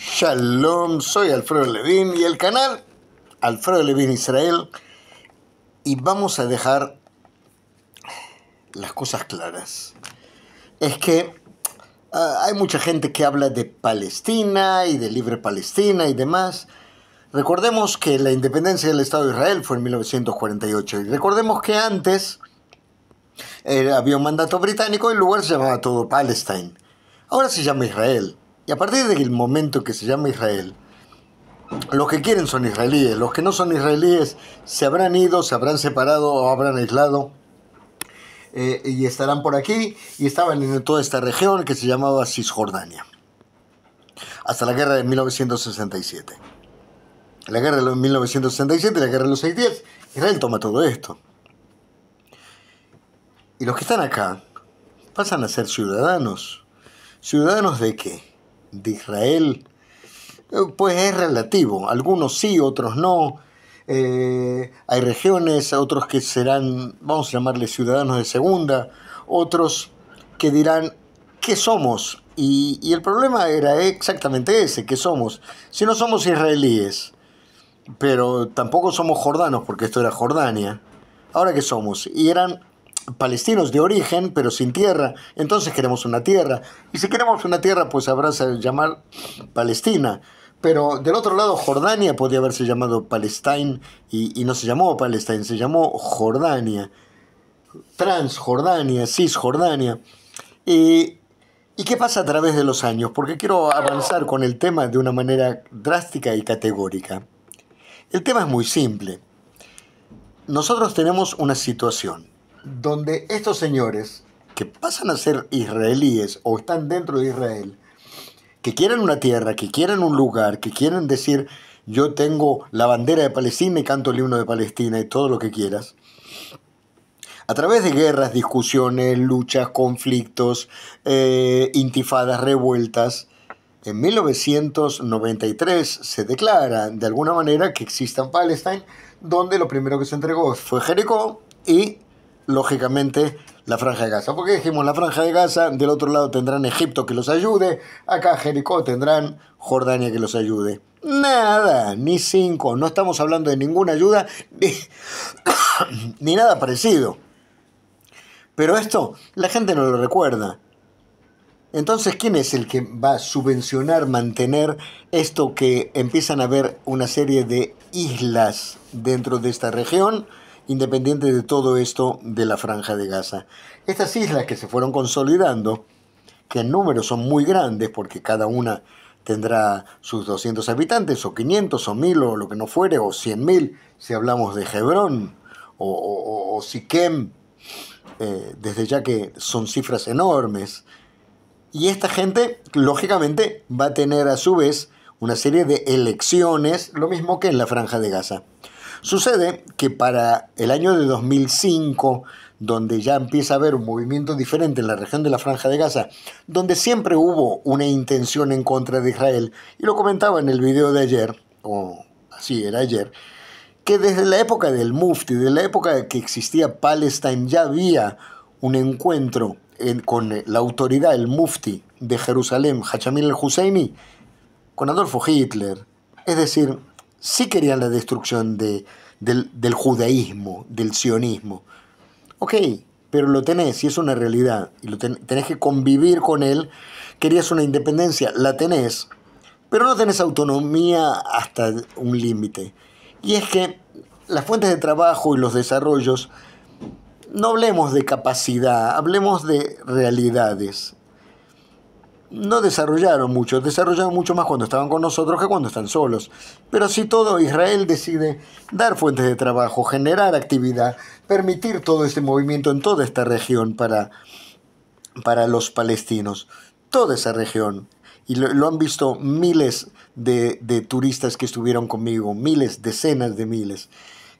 Shalom, soy Alfredo Levin y el canal Alfredo Levin Israel y vamos a dejar las cosas claras. Es que ah, hay mucha gente que habla de Palestina y de libre Palestina y demás. Recordemos que la independencia del Estado de Israel fue en 1948 y recordemos que antes había un mandato británico y el lugar se llamaba todo Palestine. Ahora se llama Israel. Y a partir del momento que se llama Israel, los que quieren son israelíes, los que no son israelíes se habrán ido, se habrán separado o habrán aislado. Eh, y estarán por aquí y estaban en toda esta región que se llamaba Cisjordania, hasta la guerra de 1967. La guerra de 1967 la guerra de los 610, Israel toma todo esto. Y los que están acá pasan a ser ciudadanos. ¿Ciudadanos de qué? de Israel, eh, pues es relativo. Algunos sí, otros no. Eh, hay regiones, otros que serán, vamos a llamarles ciudadanos de segunda, otros que dirán, ¿qué somos? Y, y el problema era exactamente ese, ¿qué somos? Si no somos israelíes, pero tampoco somos jordanos, porque esto era Jordania, ¿ahora qué somos? Y eran palestinos de origen, pero sin tierra. Entonces queremos una tierra. Y si queremos una tierra, pues habrá que llamar Palestina. Pero del otro lado, Jordania podría haberse llamado Palestine y, no se llamó Palestine, se llamó Jordania. Transjordania, Cisjordania. ¿Y, ¿Y qué pasa a través de los años? Porque quiero avanzar con el tema de una manera drástica y categórica. El tema es muy simple. Nosotros tenemos una situación donde estos señores que pasan a ser israelíes o están dentro de Israel, que quieren una tierra, que quieren un lugar, que quieren decir, yo tengo la bandera de Palestina y canto el himno de Palestina y todo lo que quieras, a través de guerras, discusiones, luchas, conflictos, eh, intifadas, revueltas, en 1993 se declara de alguna manera que exista en Palestina, donde lo primero que se entregó fue Jericó y lógicamente, la Franja de Gaza. Porque dijimos la Franja de Gaza, del otro lado tendrán Egipto que los ayude, acá Jericó tendrán Jordania que los ayude. Nada, ni cinco, no estamos hablando de ninguna ayuda, ni, nada parecido. Pero esto la gente no lo recuerda. Entonces, ¿quién es el que va a subvencionar, mantener esto que empiezan a haber una serie de islas dentro de esta región? independiente de todo esto de la franja de Gaza. Estas islas que se fueron consolidando, que en número son muy grandes, porque cada una tendrá sus 200 habitantes, o 500, o 1000, o lo que no fuere, o 100.000, si hablamos de Hebrón, o, Siquem, eh, desde ya que son cifras enormes. Y esta gente, lógicamente, va a tener a su vez una serie de elecciones, lo mismo que en la franja de Gaza. Sucede que para el año de 2005, donde ya empieza a haber un movimiento diferente en la región de la Franja de Gaza, donde siempre hubo una intención en contra de Israel, y lo comentaba en el video de ayer, o así era ayer, que desde la época del Mufti, de la época que existía Palestine, ya había un encuentro con la autoridad, el Mufti de Jerusalén, Hachamil el Husseini, con Adolfo Hitler. Es decir, sí querían la destrucción del, judaísmo, del sionismo. Ok, pero lo tenés y es una realidad, y lo tenés que convivir con él, querías una independencia, la tenés, pero no tenés autonomía hasta un límite. Y es que las fuentes de trabajo y los desarrollos, no hablemos de capacidad, hablemos de realidades no desarrollaron mucho, desarrollaron mucho más cuando estaban con nosotros que cuando están solos. Pero si todo Israel decide dar fuentes de trabajo, generar actividad, permitir todo este movimiento en toda esta región para, para los palestinos, toda esa región, y lo, han visto miles de, de turistas que estuvieron conmigo, miles, decenas de miles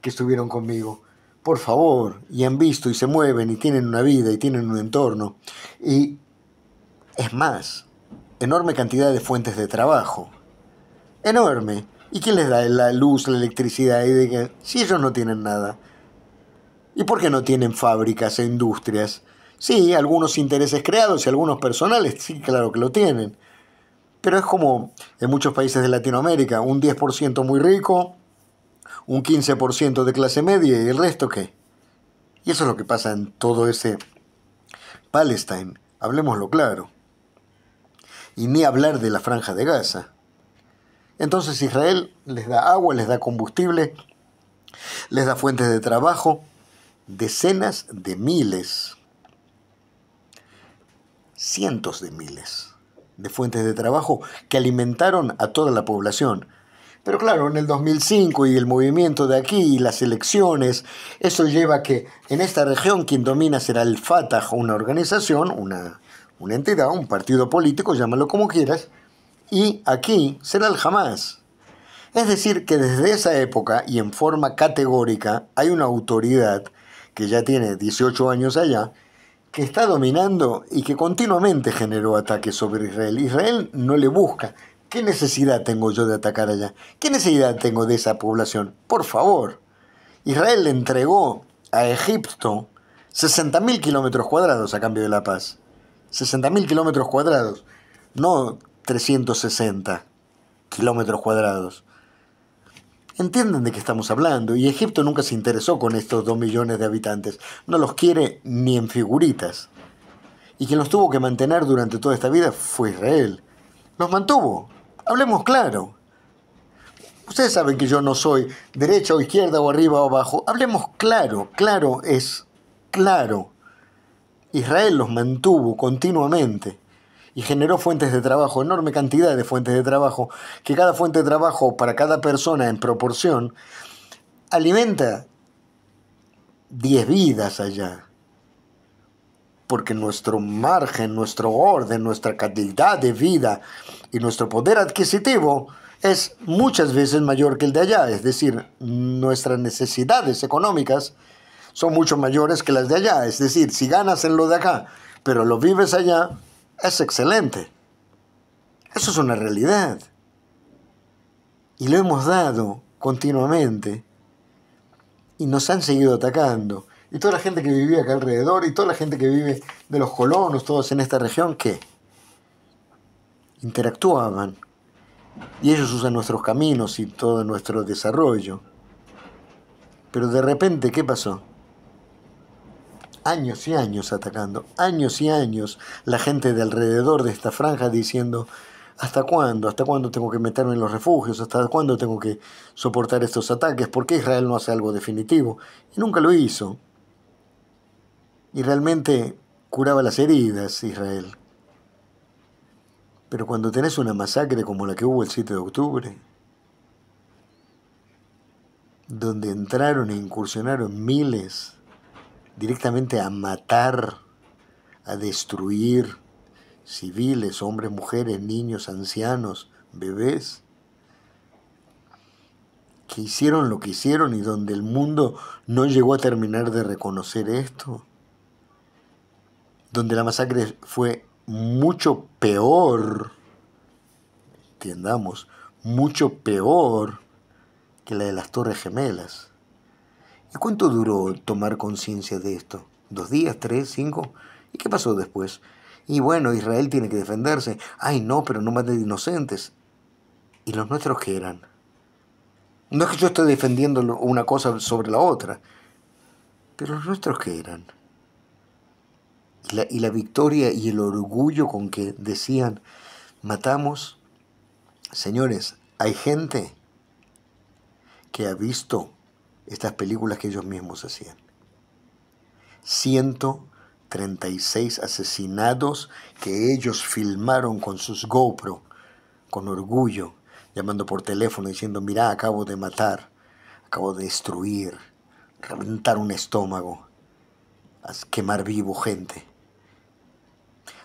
que estuvieron conmigo por favor, y han visto y se mueven y tienen una vida y tienen un entorno. Y es más, enorme cantidad de fuentes de trabajo. Enorme. ¿Y quién les da la luz, la electricidad? si ellos no tienen nada. ¿Y por qué no tienen fábricas e industrias? Sí, algunos intereses creados y algunos personales, sí, claro que lo tienen. Pero es como en muchos países de Latinoamérica, un 10% muy rico, un 15% de clase media y el resto qué. Y eso es lo que pasa en todo ese Palestine, hablemoslo claro y ni hablar de la franja de Gaza. Entonces Israel les da agua, les da combustible, les da fuentes de trabajo, decenas de miles, cientos de miles de fuentes de trabajo que alimentaron a toda la población. Pero claro, en el 2005 y el movimiento de aquí y las elecciones, eso lleva a que en esta región quien domina será el Fatah, una organización, una una entidad, un partido político, llámalo como quieras, y aquí será el jamás. Es decir, que desde esa época y en forma categórica hay una autoridad que ya tiene 18 años allá, que está dominando y que continuamente generó ataques sobre Israel. Israel no le busca. ¿Qué necesidad tengo yo de atacar allá? ¿Qué necesidad tengo de esa población? Por favor. Israel le entregó a Egipto 60.000 kilómetros cuadrados a cambio de la paz. 60.000 kilómetros cuadrados, no 360 kilómetros cuadrados. Entienden de qué estamos hablando, y Egipto nunca se interesó con estos 2 millones de habitantes, no los quiere ni en figuritas. Y quien los tuvo que mantener durante toda esta vida fue Israel. Los mantuvo, hablemos claro. Ustedes saben que yo no soy derecha o izquierda o arriba o abajo, hablemos claro, claro es claro. Israel los mantuvo continuamente y generó fuentes de trabajo, enorme cantidad de fuentes de trabajo, que cada fuente de trabajo para cada persona en proporción alimenta 10 vidas allá. Porque nuestro margen, nuestro orden, nuestra cantidad de vida y nuestro poder adquisitivo es muchas veces mayor que el de allá. Es decir, nuestras necesidades económicas son mucho mayores que las de allá. Es decir, si ganas en lo de acá, pero lo vives allá, es excelente. Eso es una realidad. Y lo hemos dado continuamente. Y nos han seguido atacando. Y toda la gente que vivía acá alrededor y toda la gente que vive de los colonos, todos en esta región, ¿qué? Interactuaban. Y ellos usan nuestros caminos y todo nuestro desarrollo. Pero de repente, ¿qué pasó? años y años atacando, años y años la gente de alrededor de esta franja diciendo, ¿hasta cuándo? ¿Hasta cuándo tengo que meterme en los refugios? ¿Hasta cuándo tengo que soportar estos ataques? ¿Por qué Israel no hace algo definitivo? Y nunca lo hizo. Y realmente curaba las heridas Israel. Pero cuando tenés una masacre como la que hubo el 7 de octubre, donde entraron e incursionaron miles, directamente a matar, a destruir civiles, hombres, mujeres, niños, ancianos, bebés, que hicieron lo que hicieron y donde el mundo no llegó a terminar de reconocer esto, donde la masacre fue mucho peor, entiendamos, mucho peor que la de las Torres Gemelas. ¿Y cuánto duró tomar conciencia de esto? ¿Dos días? ¿Tres? ¿Cinco? ¿Y qué pasó después? Y bueno, Israel tiene que defenderse. Ay, no, pero no de inocentes. ¿Y los nuestros qué eran? No es que yo esté defendiendo una cosa sobre la otra, pero los nuestros qué eran. la, y la victoria y el orgullo con que decían, matamos. Señores, hay gente que ha visto estas películas que ellos mismos hacían. 136 asesinados que ellos filmaron con sus GoPro, con orgullo, llamando por teléfono diciendo, mira, acabo de matar, acabo de destruir, reventar un estómago, quemar vivo gente.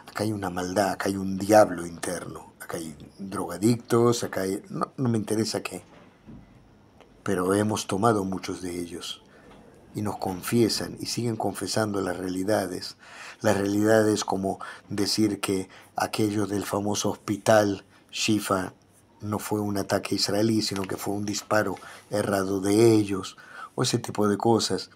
Acá hay una maldad, acá hay un diablo interno, acá hay drogadictos, acá hay... no me interesa qué pero hemos tomado muchos de ellos y nos confiesan y siguen confesando las realidades. Las realidades como decir que aquello del famoso hospital Shifa no fue un ataque israelí, sino que fue un disparo errado de ellos, o ese tipo de cosas.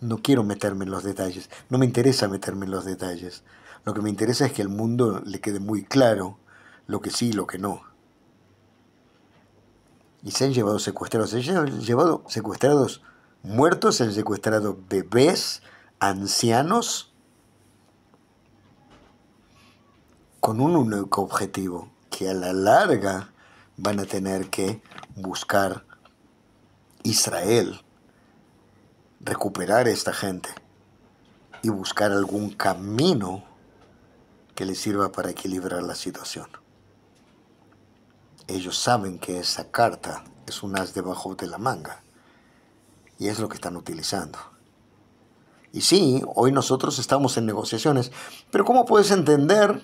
No quiero meterme en los detalles, no me interesa meterme en los detalles. Lo que me interesa es que al mundo le quede muy claro lo que sí y lo que no y se han llevado secuestrados. Se han llevado secuestrados muertos, se han secuestrado bebés, ancianos, con un único objetivo, que a la larga van a tener que buscar Israel, recuperar a esta gente y buscar algún camino que les sirva para equilibrar la situación. Ellos saben que esa carta es un as debajo de la manga y es lo que están utilizando. Y sí, hoy nosotros estamos en negociaciones, pero ¿cómo puedes entender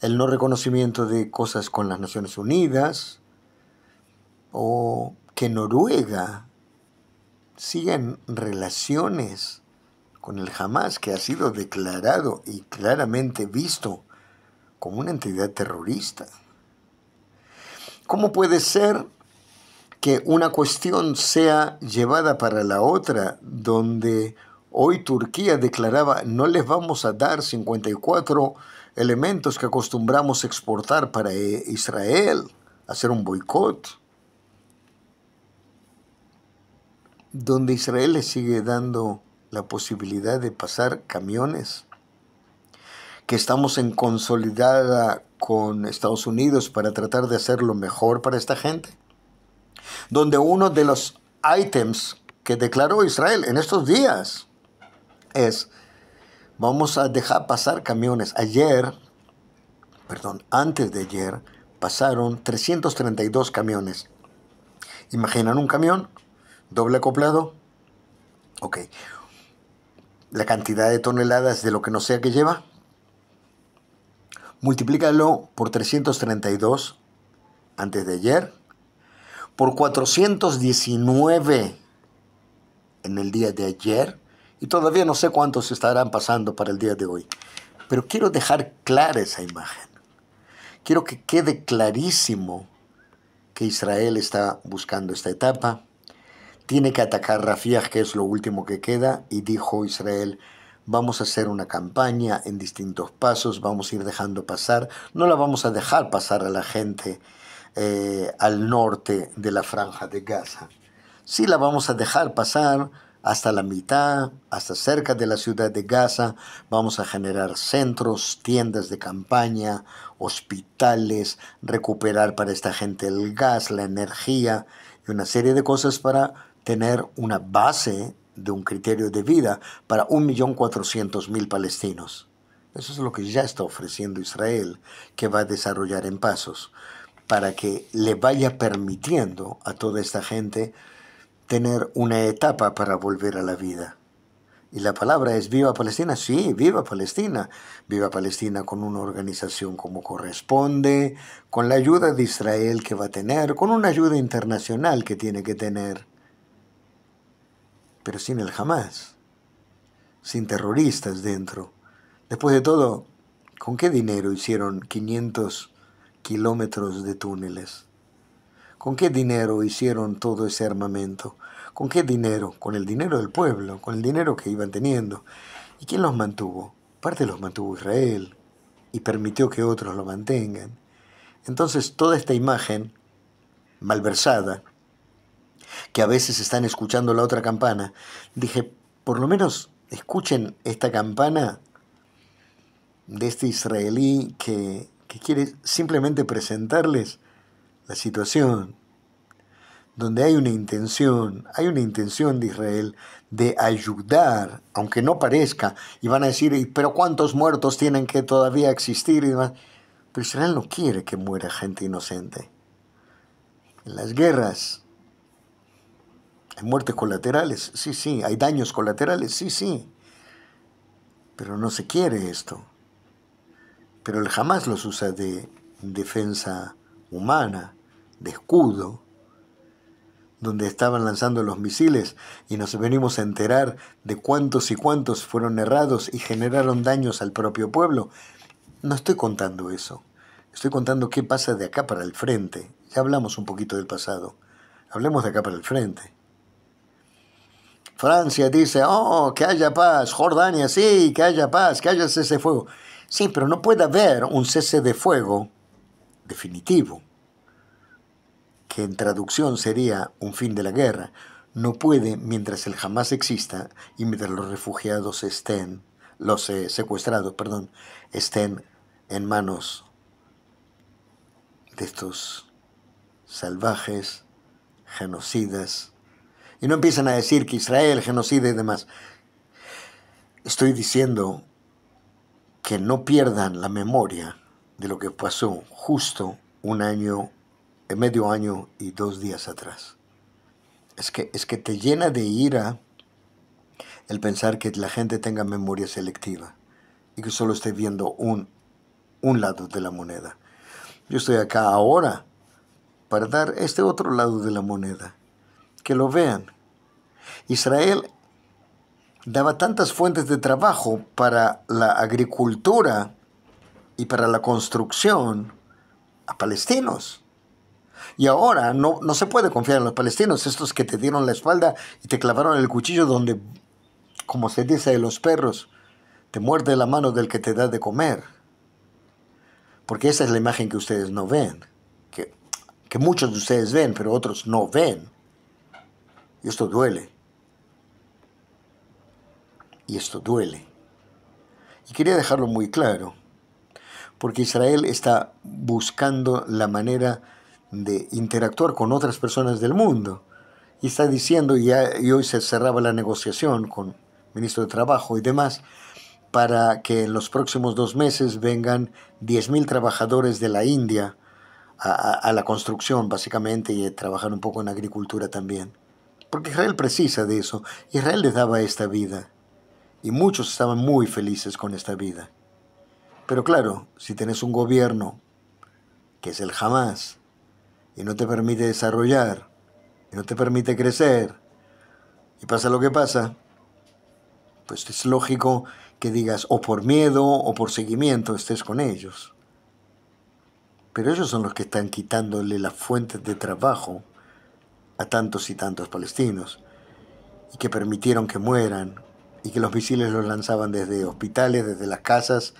el no reconocimiento de cosas con las Naciones Unidas o que Noruega siga en relaciones con el Hamas que ha sido declarado y claramente visto como una entidad terrorista? ¿Cómo puede ser que una cuestión sea llevada para la otra, donde hoy Turquía declaraba no les vamos a dar 54 elementos que acostumbramos exportar para eh, Israel, hacer un boicot? donde Israel le sigue dando la posibilidad de pasar camiones que estamos en consolidada con Estados Unidos para tratar de hacer lo mejor para esta gente, donde uno de los ítems que declaró Israel en estos días es, vamos a dejar pasar camiones. Ayer, perdón, antes de ayer, pasaron 332 camiones. ¿Imaginan un camión? ¿Doble acoplado? Ok. La cantidad de toneladas de lo que no sea que lleva, multiplícalo por 332 antes de ayer, por 419 en el día de ayer, y todavía no sé cuántos estarán pasando para el día de hoy. Pero quiero dejar clara esa imagen. Quiero que quede clarísimo que Israel está buscando esta etapa. Tiene que atacar Rafiah, que es lo último que queda, y dijo Israel, vamos a hacer una campaña en distintos pasos, vamos a ir dejando pasar, no la vamos a dejar pasar a la gente eh, al norte de la franja de Gaza. Sí la vamos a dejar pasar hasta la mitad, hasta cerca de la ciudad de Gaza, vamos a generar centros, tiendas de campaña, hospitales, recuperar para esta gente el gas, la energía y una serie de cosas para tener una base de un criterio de vida para 1.400.000 palestinos. Eso es lo que ya está ofreciendo Israel, que va a desarrollar en pasos, para que le vaya permitiendo a toda esta gente tener una etapa para volver a la vida. Y la palabra es viva Palestina, sí, viva Palestina, viva Palestina con una organización como corresponde, con la ayuda de Israel que va a tener, con una ayuda internacional que tiene que tener, pero sin el jamás, sin terroristas dentro. Después de todo, ¿con qué dinero hicieron 500 kilómetros de túneles? ¿Con qué dinero hicieron todo ese armamento? ¿Con qué dinero? Con el dinero del pueblo, con el dinero que iban teniendo. ¿Y quién los mantuvo? Parte los mantuvo Israel y permitió que otros lo mantengan. Entonces toda esta imagen malversada que a veces están escuchando la otra campana, dije, por lo menos escuchen esta campana de este israelí que, quiere simplemente presentarles la situación, donde hay una intención, hay una intención de Israel de ayudar, aunque no parezca, y van a decir, pero ¿cuántos muertos tienen que todavía existir? Y Pero Israel no quiere que muera gente inocente. En las guerras muertes colaterales, sí, sí. Hay daños colaterales, sí, sí. Pero no se quiere esto. Pero él jamás los usa de defensa humana, de escudo, donde estaban lanzando los misiles y nos venimos a enterar de cuántos y cuántos fueron errados y generaron daños al propio pueblo. No estoy contando eso. Estoy contando qué pasa de acá para el frente. Ya hablamos un poquito del pasado. Hablemos de acá para el frente. Francia dice, oh, que haya paz, Jordania, sí, que haya paz, que haya cese de fuego. Sí, pero no puede haber un cese de fuego definitivo, que en traducción sería un fin de la guerra. No puede mientras el jamás exista y mientras los refugiados estén, los eh, secuestrados, perdón, estén en manos de estos salvajes, genocidas, y no empiezan a decir que Israel, genocida y demás. Estoy diciendo que no pierdan la memoria de lo que pasó justo un año, medio año y dos días atrás. Es que, es que te llena de ira el pensar que la gente tenga memoria selectiva y que solo esté viendo un, un lado de la moneda. Yo estoy acá ahora para dar este otro lado de la moneda que lo vean. Israel daba tantas fuentes de trabajo para la agricultura y para la construcción a palestinos. Y ahora no, no se puede confiar en los palestinos, estos que te dieron la espalda y te clavaron el cuchillo donde, como se dice de los perros, te muerde la mano del que te da de comer. Porque esa es la imagen que ustedes no ven, que, que muchos de ustedes ven, pero otros no ven. Y esto duele. Y esto duele. Y quería dejarlo muy claro, porque Israel está buscando la manera de interactuar con otras personas del mundo. Y está diciendo, y, hoy se cerraba la negociación con el ministro de Trabajo y demás, para que en los próximos dos meses vengan 10.000 trabajadores de la India a, la construcción, básicamente, y trabajar un poco en agricultura también porque Israel precisa de eso. Israel les daba esta vida y muchos estaban muy felices con esta vida. Pero claro, si tenés un gobierno que es el jamás y no te permite desarrollar, y no te permite crecer, y pasa lo que pasa, pues es lógico que digas o por miedo o por seguimiento estés con ellos. Pero ellos son los que están quitándole las fuentes de trabajo a tantos y tantos palestinos, y que permitieron que mueran, y que los misiles los lanzaban desde hospitales, desde las casas,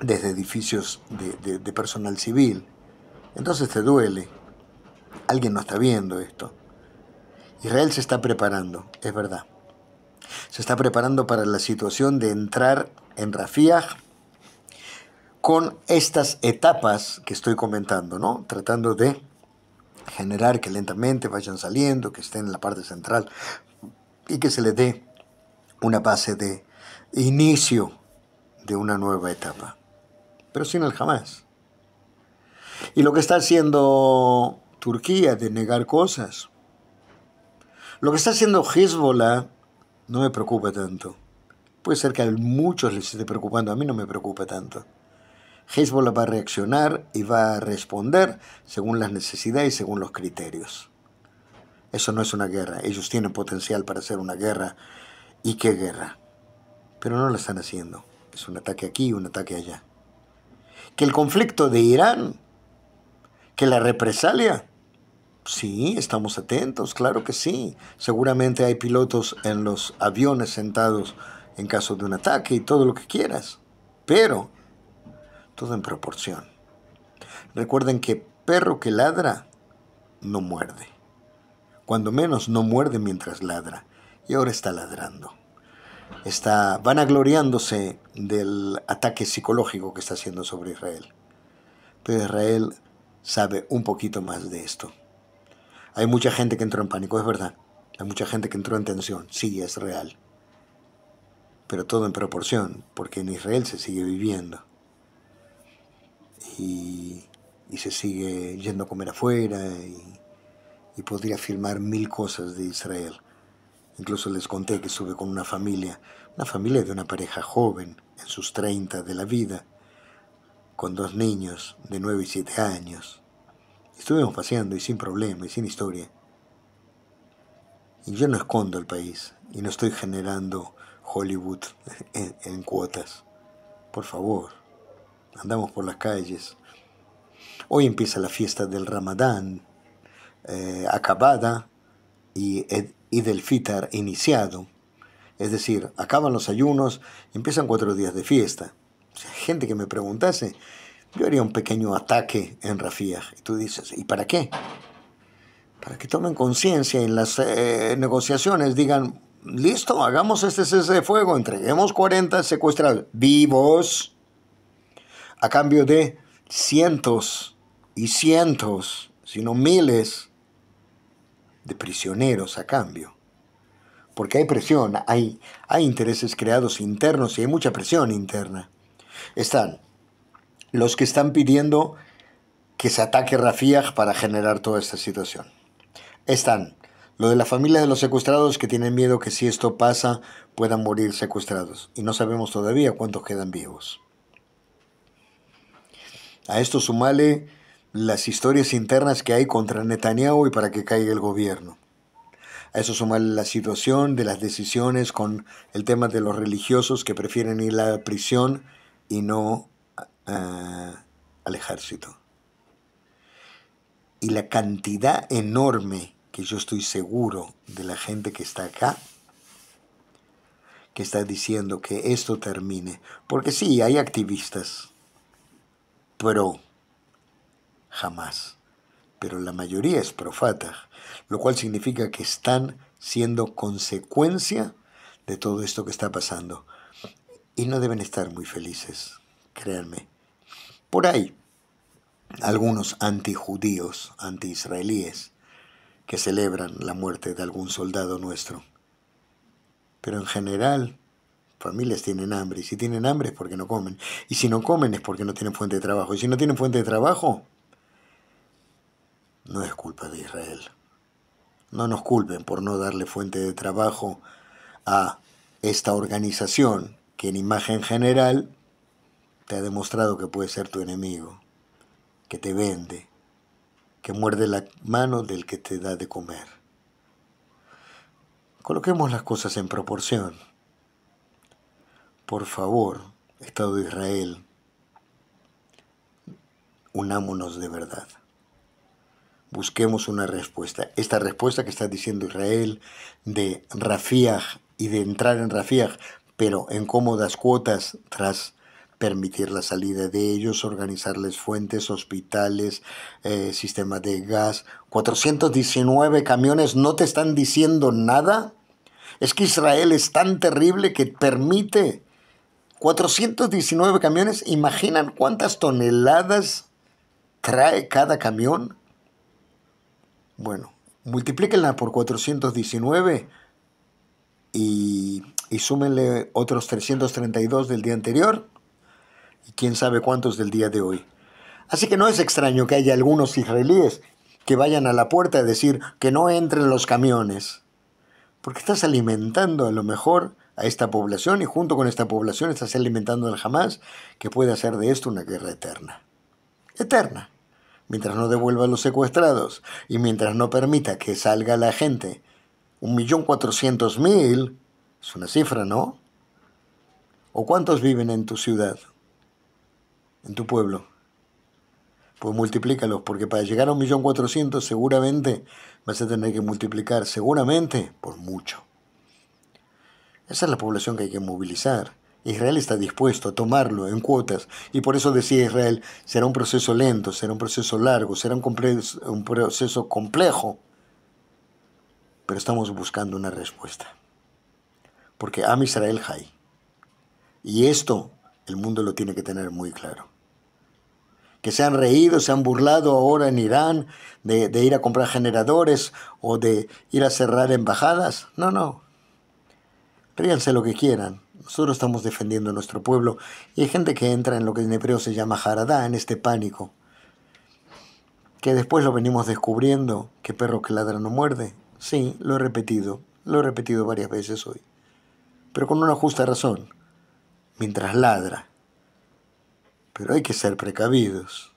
desde edificios de, personal civil. Entonces te duele. Alguien no está viendo esto. Israel se está preparando, es verdad. Se está preparando para la situación de entrar en Rafiah con estas etapas que estoy comentando, ¿no? Tratando de generar que lentamente vayan saliendo, que estén en la parte central y que se les dé una base de inicio de una nueva etapa, pero sin el jamás. Y lo que está haciendo Turquía de negar cosas, lo que está haciendo Hezbollah no me preocupa tanto. Puede ser que a muchos les esté preocupando, a mí no me preocupa tanto. Hezbollah va a reaccionar y va a responder según las necesidades y según los criterios. Eso no es una guerra. Ellos tienen potencial para hacer una guerra. ¿Y qué guerra? Pero no la están haciendo. Es un ataque aquí y un ataque allá. Que el conflicto de Irán, que la represalia, sí, estamos atentos, claro que sí. Seguramente hay pilotos en los aviones sentados en caso de un ataque y todo lo que quieras. Pero todo en proporción. Recuerden que perro que ladra no muerde. Cuando menos no muerde mientras ladra. Y ahora está ladrando. Está vanagloriándose del ataque psicológico que está haciendo sobre Israel. Pero Israel sabe un poquito más de esto. Hay mucha gente que entró en pánico, es verdad. Hay mucha gente que entró en tensión, sí, es real. Pero todo en proporción, porque en Israel se sigue viviendo y, se sigue yendo a comer afuera y, podría filmar mil cosas de Israel. Incluso les conté que estuve con una familia, una familia de una pareja joven, en sus 30 de la vida, con dos niños de 9 y 7 años. Estuvimos paseando y sin problema y sin historia. Y yo no escondo el país y no estoy generando Hollywood en cuotas. Por favor andamos por las calles. Hoy empieza la fiesta del Ramadán, eh, acabada, y, del Fitar iniciado. Es decir, acaban los ayunos, empiezan cuatro días de fiesta. gente que me preguntase, yo haría un pequeño ataque en Rafia. Y tú dices, ¿y para qué? Para que tomen conciencia en las eh, negociaciones, digan, listo, hagamos este cese de fuego, entreguemos 40 secuestrados vivos a cambio de cientos y cientos, sino miles de prisioneros a cambio. Porque hay presión, hay, hay intereses creados internos y hay mucha presión interna. Están los que están pidiendo que se ataque Rafiah para generar toda esta situación. Están lo de la familia de los secuestrados que tienen miedo que si esto pasa puedan morir secuestrados. Y no sabemos todavía cuántos quedan vivos. A esto sumale las historias internas que hay contra Netanyahu y para que caiga el gobierno. A eso sumale la situación de las decisiones con el tema de los religiosos que prefieren ir a la prisión y no al ejército. Y la cantidad enorme que yo estoy seguro de la gente que está acá que está diciendo que esto termine. Porque sí, hay activistas pero jamás. Pero la mayoría es profata, lo cual significa que están siendo consecuencia de todo esto que está pasando. Y no deben estar muy felices, créanme. Por ahí, algunos antijudíos, antiisraelíes, que celebran la muerte de algún soldado nuestro. Pero en general, familias tienen hambre. Y si tienen hambre es porque no comen. Y si no comen es porque no tienen fuente de trabajo. Y si no tienen fuente de trabajo, no es culpa de Israel. No nos culpen por no darle fuente de trabajo a esta organización que en imagen general te ha demostrado que puede ser tu enemigo, que te vende, que muerde la mano del que te da de comer. Coloquemos las cosas en proporción. Por favor, Estado de Israel, unámonos de verdad. Busquemos una respuesta. Esta respuesta que está diciendo Israel de Rafiah y de entrar en Rafiah, pero en cómodas cuotas tras permitir la salida de ellos, organizarles fuentes, hospitales, eh, sistema sistemas de gas. 419 camiones no te están diciendo nada. Es que Israel es tan terrible que permite 419 camiones, ¿imaginan cuántas toneladas trae cada camión? Bueno, multiplíquenla por 419 y, y súmenle otros 332 del día anterior y quién sabe cuántos del día de hoy. Así que no es extraño que haya algunos israelíes que vayan a la puerta a decir que no entren los camiones, porque estás alimentando a lo mejor a esta población y junto con esta población estás alimentando al jamás que puede hacer de esto una guerra eterna. Eterna. Mientras no devuelva a los secuestrados y mientras no permita que salga la gente. Un millón cuatrocientos mil es una cifra, ¿no? ¿O cuántos viven en tu ciudad? En tu pueblo. Pues multiplícalos, porque para llegar a un millón cuatrocientos seguramente vas a tener que multiplicar, seguramente, por mucho. Esa es la población que hay que movilizar. Israel está dispuesto a tomarlo en cuotas y por eso decía Israel, será un proceso lento, será un proceso largo, será un, proceso complejo, pero estamos buscando una respuesta. Porque Am Israel Hay. Y esto el mundo lo tiene que tener muy claro. Que se han reído, se han burlado ahora en Irán de ir a comprar generadores o de ir a cerrar embajadas. No, no, Ríganse lo que quieran. Nosotros estamos defendiendo a nuestro pueblo y hay gente que entra en lo que en hebreo se llama jaradá, en este pánico. Que después lo venimos descubriendo, que perro que ladra no muerde. Sí, lo he repetido, lo he repetido varias veces hoy. Pero con una justa razón, mientras ladra. Pero hay que ser precavidos.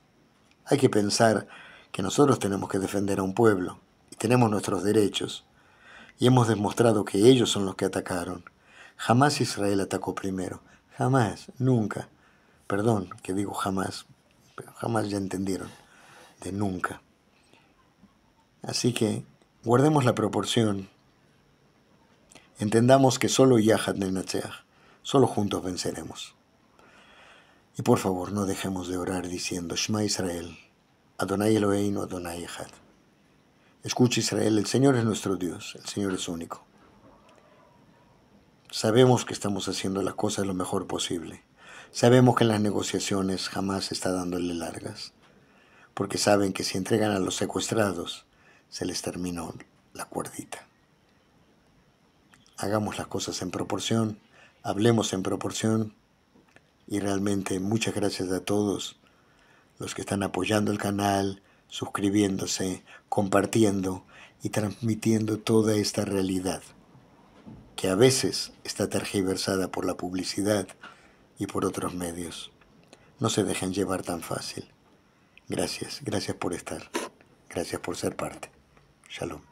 Hay que pensar que nosotros tenemos que defender a un pueblo y tenemos nuestros derechos y hemos demostrado que ellos son los que atacaron. Jamás Israel atacó primero. Jamás, nunca. Perdón que digo jamás, pero jamás ya entendieron. De nunca. Así que guardemos la proporción. Entendamos que solo Yahat Nenacheach, solo juntos venceremos. Y por favor, no dejemos de orar diciendo Shema Israel, Adonai Eloheinu, Adonai Echad. Escucha Israel, el Señor es nuestro Dios, el Señor es único. Sabemos que estamos haciendo las cosas lo mejor posible. Sabemos que en las negociaciones jamás está dándole largas, porque saben que si entregan a los secuestrados, se les terminó la cuerdita. Hagamos las cosas en proporción, hablemos en proporción y realmente muchas gracias a todos los que están apoyando el canal, suscribiéndose, compartiendo y transmitiendo toda esta realidad, que a veces está tergiversada por la publicidad y por otros medios. No se dejen llevar tan fácil. Gracias, gracias por estar, gracias por ser parte. Shalom.